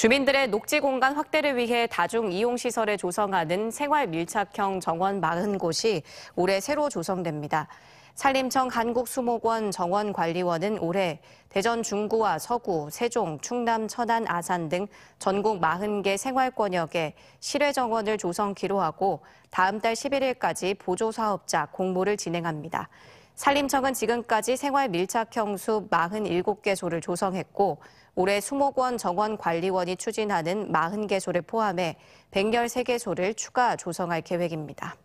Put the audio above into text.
주민들의 녹지 공간 확대를 위해 다중 이용 시설을 조성하는 생활 밀착형 정원 마흔 곳이 올해 새로 조성됩니다. 산림청 한국수목원 정원관리원은 올해 대전 중구와 서구, 세종, 충남, 천안, 아산 등 전국 40개 생활권역에 실외정원을 조성 기로하고 다음 달 11일까지 보조사업자 공모를 진행합니다. 산림청은 지금까지 생활 밀착 형수 47개소를 조성했고 올해 수목원 정원 관리원이 추진하는 40개소를 포함해 113개소를 추가 조성할 계획입니다.